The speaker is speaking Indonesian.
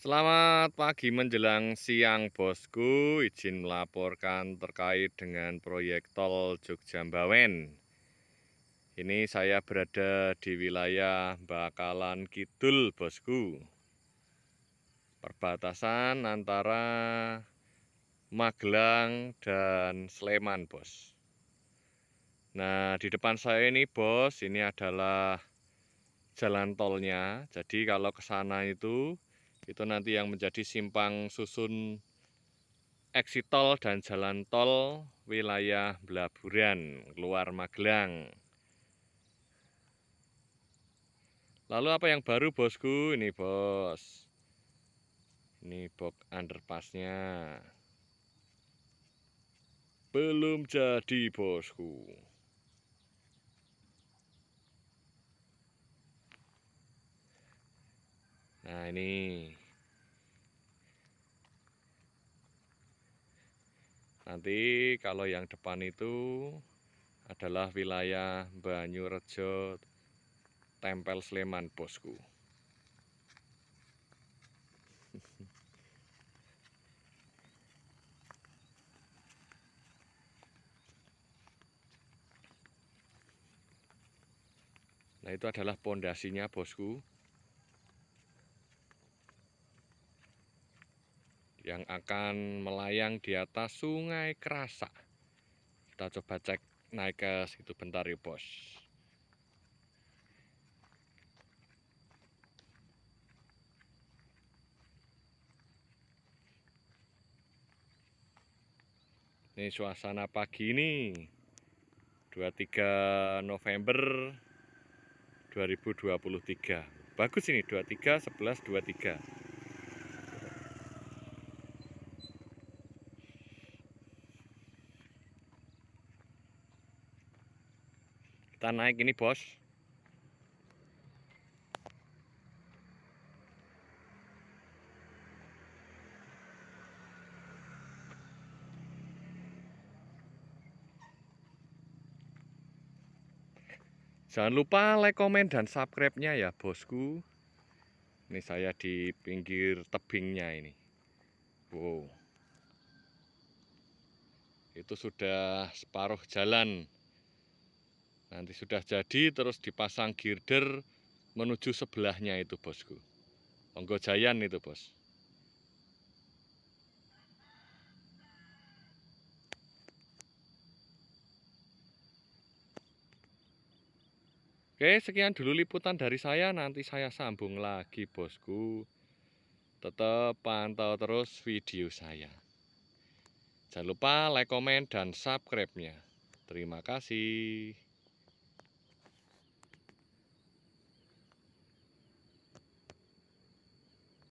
Selamat pagi menjelang siang bosku Izin melaporkan terkait dengan proyek tol Jogja Bawen Ini saya berada di wilayah Bakalan Kidul bosku Perbatasan antara Magelang dan Sleman bos Nah di depan saya ini bos ini adalah jalan tolnya Jadi kalau ke sana itu itu nanti yang menjadi simpang susun exit tol dan jalan tol wilayah Blaburan keluar Magelang lalu apa yang baru bosku ini bos ini box underpassnya belum jadi bosku Nah ini Nanti kalau yang depan itu adalah wilayah Banyurejo Tempel Sleman bosku. Nah itu adalah pondasinya bosku. yang akan melayang di atas sungai kerasa kita coba cek naik ke situ bentar ya bos ini suasana pagi ini 23 November 2023 bagus ini 23 11 23 kita naik ini bos Jangan lupa like, komen, dan subscribe-nya ya bosku. Ini saya di pinggir tebingnya ini. Wow. Itu sudah separuh jalan. Nanti sudah jadi terus dipasang girder menuju sebelahnya itu bosku. jayan itu bos. Oke, sekian dulu liputan dari saya. Nanti saya sambung lagi, bosku. Tetap pantau terus video saya. Jangan lupa like, komen, dan subscribe-nya. Terima kasih.